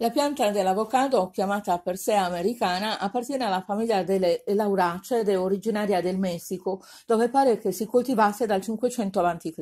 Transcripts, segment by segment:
La pianta dell'avocado, chiamata per sé americana, appartiene alla famiglia delle lauracee ed è originaria del Messico, dove pare che si coltivasse dal 500 a.C.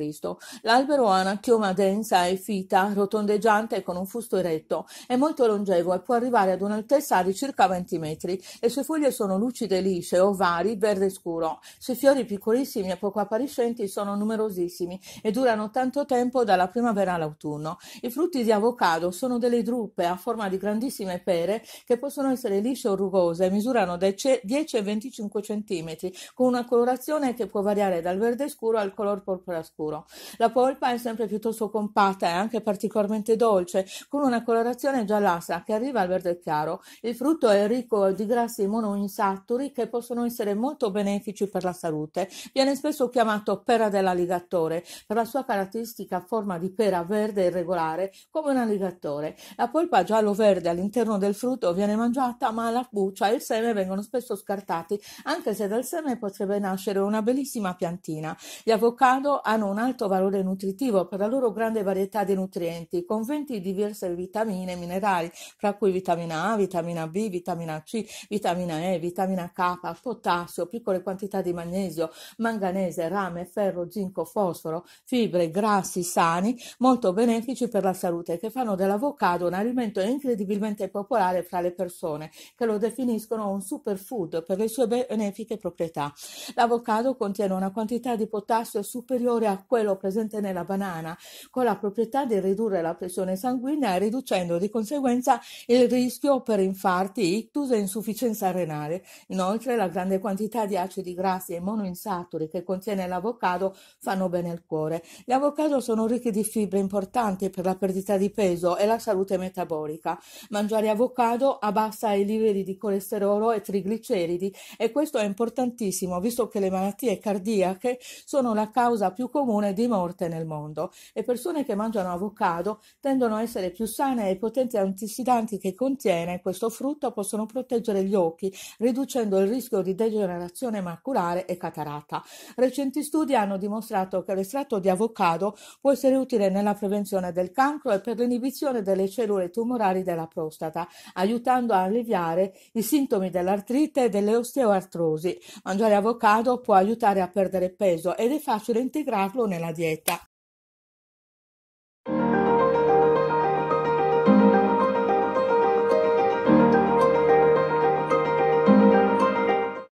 L'albero ha una chioma densa e fita, rotondeggiante e con un fusto eretto. È molto longevo e può arrivare ad un'altezza di circa 20 metri. Le sue foglie sono lucide, lisce, ovari, verde scuro. Sui fiori piccolissimi e poco appariscenti sono numerosissimi e durano tanto tempo dalla primavera all'autunno. I frutti di avocado sono delle druppe a forma di grandissime pere che possono essere lisce o rugose, misurano dai 10 ai 25 cm, con una colorazione che può variare dal verde scuro al color porpora scuro. La polpa è sempre piuttosto compatta e anche particolarmente dolce, con una colorazione giallastra che arriva al verde chiaro. Il frutto è ricco di grassi monoinsaturi che possono essere molto benefici per la salute. Viene spesso chiamato pera dell'alligatore per la sua caratteristica forma di pera verde irregolare come un alligatore. La polpa già gallo verde all'interno del frutto viene mangiata, ma la buccia e il seme vengono spesso scartati, anche se dal seme potrebbe nascere una bellissima piantina. Gli avocado hanno un alto valore nutritivo per la loro grande varietà di nutrienti, con 20 diverse vitamine e minerali, fra cui vitamina A, vitamina B, vitamina C, vitamina E, vitamina K, potassio, piccole quantità di magnesio, manganese, rame, ferro, zinco, fosforo, fibre, grassi sani, molto benefici per la salute, che fanno dell'avocado un alimento incredibilmente popolare fra le persone, che lo definiscono un superfood per le sue benefiche proprietà. L'avocado contiene una quantità di potassio superiore a quello presente nella banana, con la proprietà di ridurre la pressione sanguigna riducendo di conseguenza il rischio per infarti, ictus e insufficienza renale. Inoltre, la grande quantità di acidi grassi e monoinsaturi che contiene l'avocado fanno bene al cuore. Gli avocado sono ricchi di fibre importanti per la perdita di peso e la salute metabolica calorica. Mangiare avocado abbassa i livelli di colesterolo e trigliceridi e questo è importantissimo visto che le malattie cardiache sono la causa più comune di morte nel mondo. Le persone che mangiano avocado tendono a essere più sane e i potenti antissidanti che contiene questo frutto possono proteggere gli occhi, riducendo il rischio di degenerazione maculare e catarata. Recenti studi hanno dimostrato che l'estratto di avocado può essere utile nella prevenzione del cancro e per l'inibizione delle cellule tumorali vascolari della prostata, aiutando a alleviare i sintomi dell'artrite e delle osteoartrosi. Mangiare avocado può aiutare a perdere peso ed è facile integrarlo nella dieta.